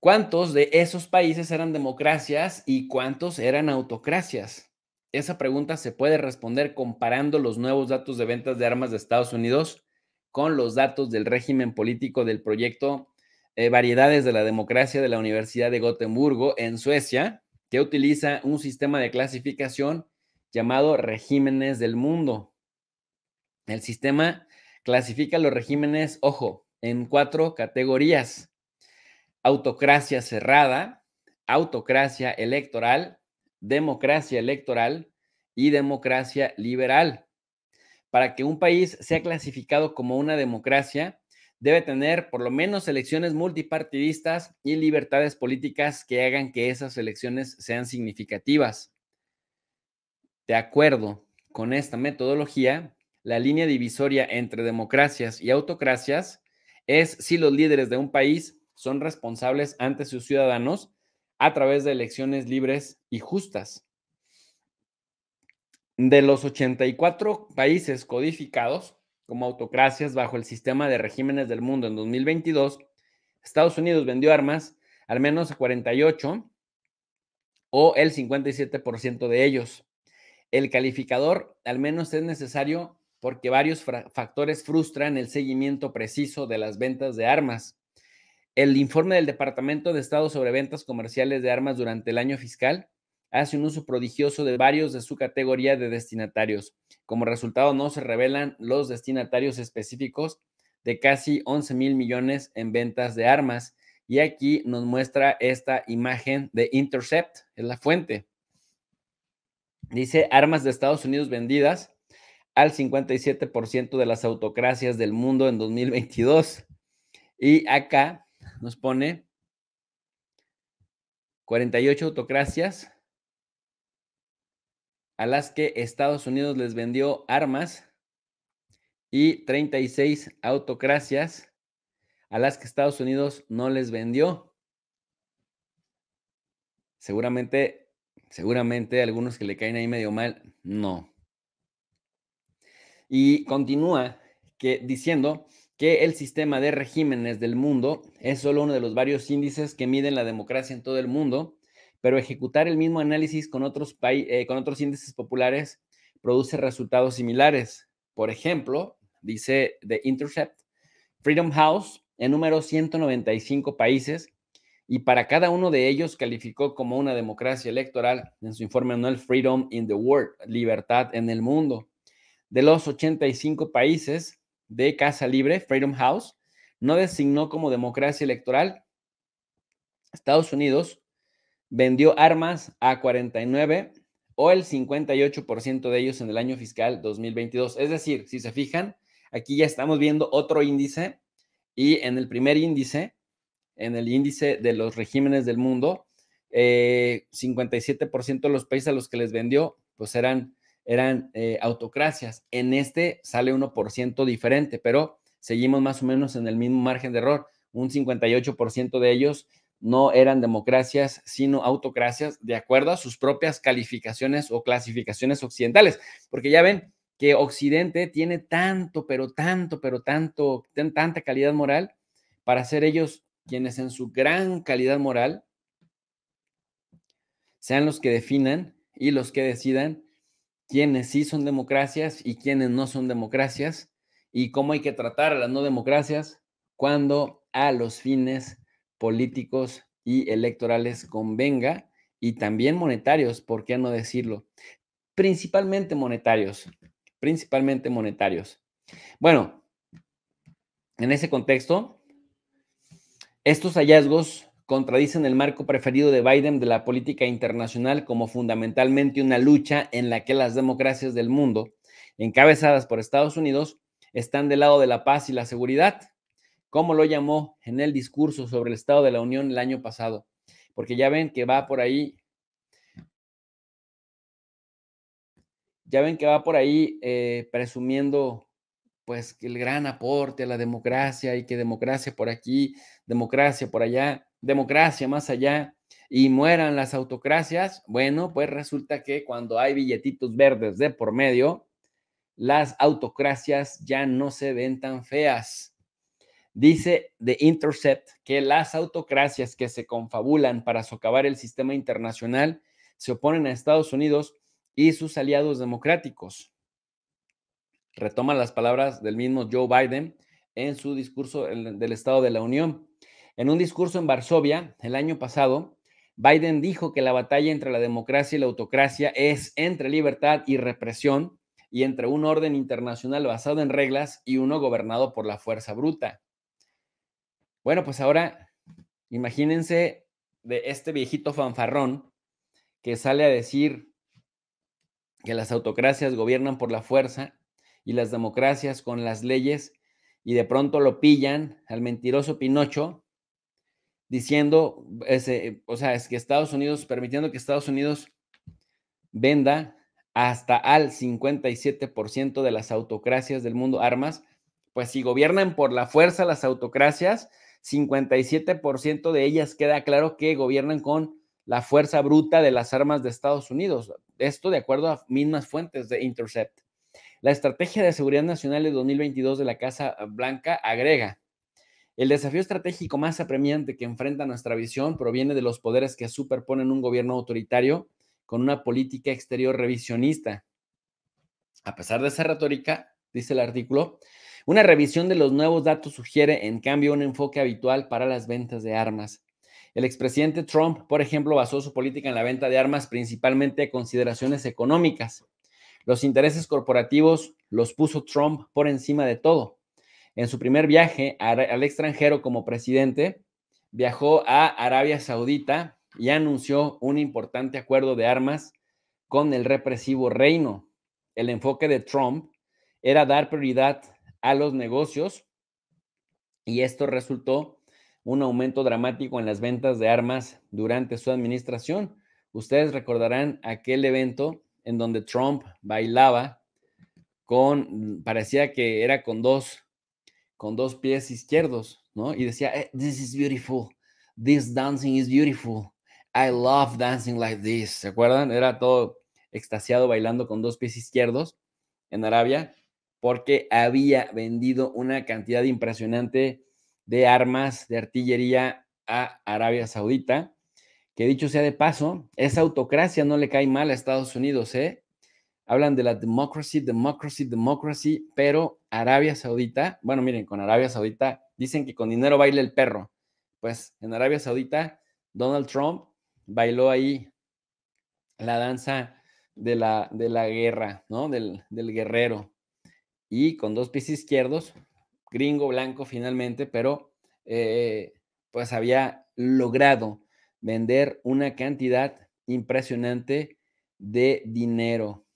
¿Cuántos de esos países eran democracias y cuántos eran autocracias? Esa pregunta se puede responder comparando los nuevos datos de ventas de armas de Estados Unidos con los datos del régimen político del proyecto eh, Variedades de la Democracia de la Universidad de Gotemburgo en Suecia, que utiliza un sistema de clasificación llamado regímenes del mundo. El sistema clasifica los regímenes, ojo, en cuatro categorías autocracia cerrada, autocracia electoral, democracia electoral y democracia liberal. Para que un país sea clasificado como una democracia, debe tener por lo menos elecciones multipartidistas y libertades políticas que hagan que esas elecciones sean significativas. De acuerdo con esta metodología, la línea divisoria entre democracias y autocracias es si los líderes de un país son responsables ante sus ciudadanos a través de elecciones libres y justas. De los 84 países codificados como autocracias bajo el sistema de regímenes del mundo en 2022, Estados Unidos vendió armas al menos a 48 o el 57% de ellos. El calificador al menos es necesario porque varios factores frustran el seguimiento preciso de las ventas de armas. El informe del Departamento de Estado sobre ventas comerciales de armas durante el año fiscal hace un uso prodigioso de varios de su categoría de destinatarios. Como resultado, no se revelan los destinatarios específicos de casi 11 mil millones en ventas de armas. Y aquí nos muestra esta imagen de Intercept, es la fuente. Dice armas de Estados Unidos vendidas al 57% de las autocracias del mundo en 2022. Y acá nos pone 48 autocracias a las que Estados Unidos les vendió armas y 36 autocracias a las que Estados Unidos no les vendió. Seguramente, seguramente algunos que le caen ahí medio mal, no. Y continúa que, diciendo que el sistema de regímenes del mundo es solo uno de los varios índices que miden la democracia en todo el mundo, pero ejecutar el mismo análisis con otros, eh, con otros índices populares produce resultados similares. Por ejemplo, dice The Intercept, Freedom House enumeró 195 países y para cada uno de ellos calificó como una democracia electoral en su informe anual Freedom in the World, Libertad en el Mundo. De los 85 países, de Casa Libre, Freedom House, no designó como democracia electoral. Estados Unidos vendió armas a 49 o el 58% de ellos en el año fiscal 2022. Es decir, si se fijan, aquí ya estamos viendo otro índice y en el primer índice, en el índice de los regímenes del mundo, 57% eh, de los países a los que les vendió, pues eran eran eh, autocracias. En este sale 1% diferente, pero seguimos más o menos en el mismo margen de error. Un 58% de ellos no eran democracias, sino autocracias, de acuerdo a sus propias calificaciones o clasificaciones occidentales. Porque ya ven que Occidente tiene tanto, pero tanto, pero tanto, tanta calidad moral para ser ellos quienes en su gran calidad moral sean los que definan y los que decidan quiénes sí son democracias y quiénes no son democracias, y cómo hay que tratar a las no democracias cuando a los fines políticos y electorales convenga, y también monetarios, ¿por qué no decirlo? Principalmente monetarios, principalmente monetarios. Bueno, en ese contexto, estos hallazgos contradicen el marco preferido de Biden de la política internacional como fundamentalmente una lucha en la que las democracias del mundo, encabezadas por Estados Unidos, están del lado de la paz y la seguridad, como lo llamó en el discurso sobre el Estado de la Unión el año pasado, porque ya ven que va por ahí, ya ven que va por ahí eh, presumiendo pues el gran aporte a la democracia y que democracia por aquí, democracia por allá, democracia más allá y mueran las autocracias, bueno, pues resulta que cuando hay billetitos verdes de por medio, las autocracias ya no se ven tan feas. Dice The Intercept que las autocracias que se confabulan para socavar el sistema internacional se oponen a Estados Unidos y sus aliados democráticos. Retoma las palabras del mismo Joe Biden en su discurso del Estado de la Unión. En un discurso en Varsovia el año pasado, Biden dijo que la batalla entre la democracia y la autocracia es entre libertad y represión y entre un orden internacional basado en reglas y uno gobernado por la fuerza bruta. Bueno, pues ahora imagínense de este viejito fanfarrón que sale a decir que las autocracias gobiernan por la fuerza y las democracias con las leyes y de pronto lo pillan al mentiroso Pinocho diciendo, ese, o sea, es que Estados Unidos, permitiendo que Estados Unidos venda hasta al 57% de las autocracias del mundo armas, pues si gobiernan por la fuerza las autocracias, 57% de ellas queda claro que gobiernan con la fuerza bruta de las armas de Estados Unidos. Esto de acuerdo a mismas fuentes de Intercept. La estrategia de seguridad nacional de 2022 de la Casa Blanca agrega, el desafío estratégico más apremiante que enfrenta nuestra visión proviene de los poderes que superponen un gobierno autoritario con una política exterior revisionista. A pesar de esa retórica, dice el artículo, una revisión de los nuevos datos sugiere, en cambio, un enfoque habitual para las ventas de armas. El expresidente Trump, por ejemplo, basó su política en la venta de armas principalmente a consideraciones económicas. Los intereses corporativos los puso Trump por encima de todo. En su primer viaje al extranjero como presidente, viajó a Arabia Saudita y anunció un importante acuerdo de armas con el represivo reino. El enfoque de Trump era dar prioridad a los negocios y esto resultó un aumento dramático en las ventas de armas durante su administración. Ustedes recordarán aquel evento en donde Trump bailaba con, parecía que era con dos con dos pies izquierdos, ¿no? Y decía, eh, this is beautiful, this dancing is beautiful, I love dancing like this, ¿se acuerdan? Era todo extasiado bailando con dos pies izquierdos en Arabia porque había vendido una cantidad impresionante de armas de artillería a Arabia Saudita, que dicho sea de paso, esa autocracia no le cae mal a Estados Unidos, ¿eh? hablan de la democracy, democracy, democracy, pero Arabia Saudita, bueno, miren, con Arabia Saudita dicen que con dinero baila el perro. Pues en Arabia Saudita, Donald Trump bailó ahí la danza de la, de la guerra, ¿no? Del, guerrero. Y con dos pies izquierdos, gringo blanco finalmente, pero eh, pues había logrado vender una cantidad impresionante de dinero.